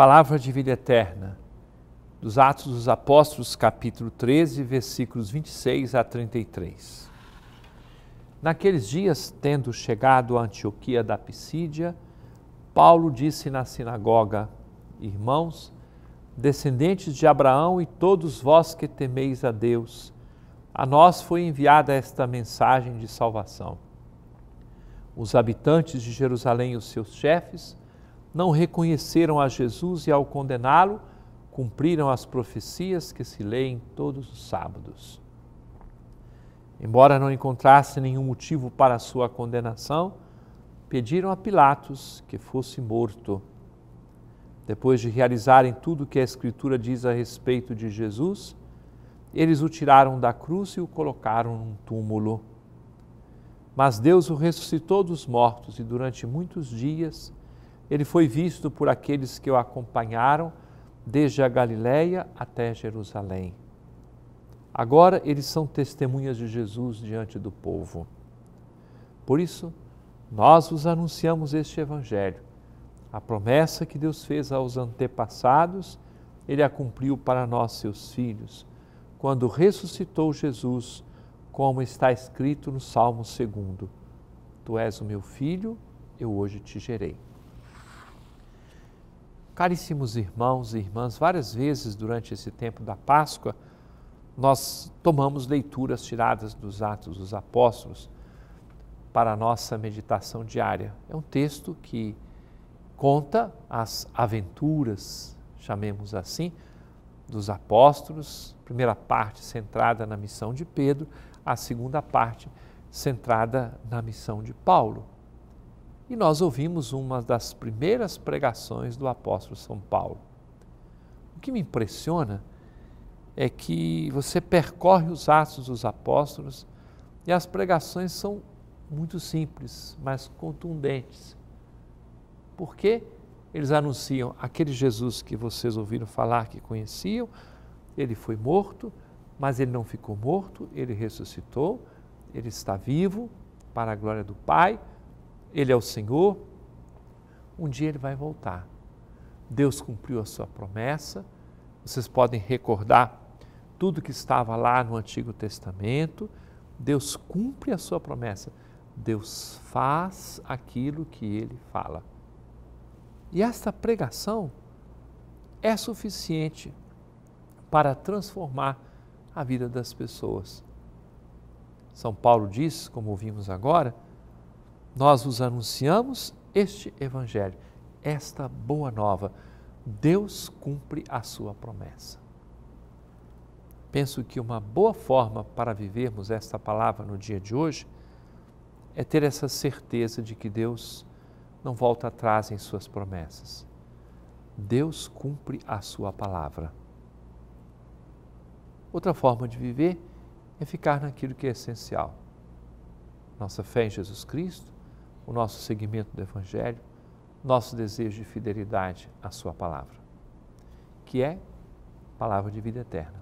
palavra de vida eterna, dos Atos dos Apóstolos, capítulo 13, versículos 26 a 33. Naqueles dias, tendo chegado a Antioquia da Pisídia, Paulo disse na sinagoga: Irmãos, descendentes de Abraão e todos vós que temeis a Deus, a nós foi enviada esta mensagem de salvação. Os habitantes de Jerusalém e os seus chefes não reconheceram a Jesus e, ao condená-lo, cumpriram as profecias que se leem todos os sábados. Embora não encontrasse nenhum motivo para sua condenação, pediram a Pilatos que fosse morto. Depois de realizarem tudo o que a Escritura diz a respeito de Jesus, eles o tiraram da cruz e o colocaram num túmulo. Mas Deus o ressuscitou dos mortos e durante muitos dias ele foi visto por aqueles que o acompanharam desde a Galiléia até Jerusalém. Agora eles são testemunhas de Jesus diante do povo. Por isso, nós vos anunciamos este Evangelho. A promessa que Deus fez aos antepassados, Ele a cumpriu para nós, seus filhos, quando ressuscitou Jesus, como está escrito no Salmo 2: Tu és o meu filho, eu hoje te gerei. Caríssimos irmãos e irmãs, várias vezes durante esse tempo da Páscoa, nós tomamos leituras tiradas dos Atos dos Apóstolos para a nossa meditação diária. É um texto que conta as aventuras, chamemos assim, dos apóstolos, primeira parte centrada na missão de Pedro, a segunda parte centrada na missão de Paulo. E nós ouvimos uma das primeiras pregações do apóstolo São Paulo. O que me impressiona é que você percorre os Atos dos Apóstolos e as pregações são muito simples, mas contundentes. Porque eles anunciam aquele Jesus que vocês ouviram falar, que conheciam, ele foi morto, mas ele não ficou morto, ele ressuscitou, ele está vivo para a glória do Pai ele é o Senhor, um dia ele vai voltar. Deus cumpriu a sua promessa. Vocês podem recordar tudo que estava lá no Antigo Testamento. Deus cumpre a sua promessa. Deus faz aquilo que ele fala. E esta pregação é suficiente para transformar a vida das pessoas. São Paulo diz, como ouvimos agora, nós vos anunciamos este Evangelho, esta boa nova. Deus cumpre a sua promessa. Penso que uma boa forma para vivermos esta palavra no dia de hoje é ter essa certeza de que Deus não volta atrás em suas promessas. Deus cumpre a sua palavra. Outra forma de viver é ficar naquilo que é essencial. Nossa fé em Jesus Cristo, o nosso seguimento do Evangelho, nosso desejo de fidelidade à Sua palavra, que é palavra de vida eterna.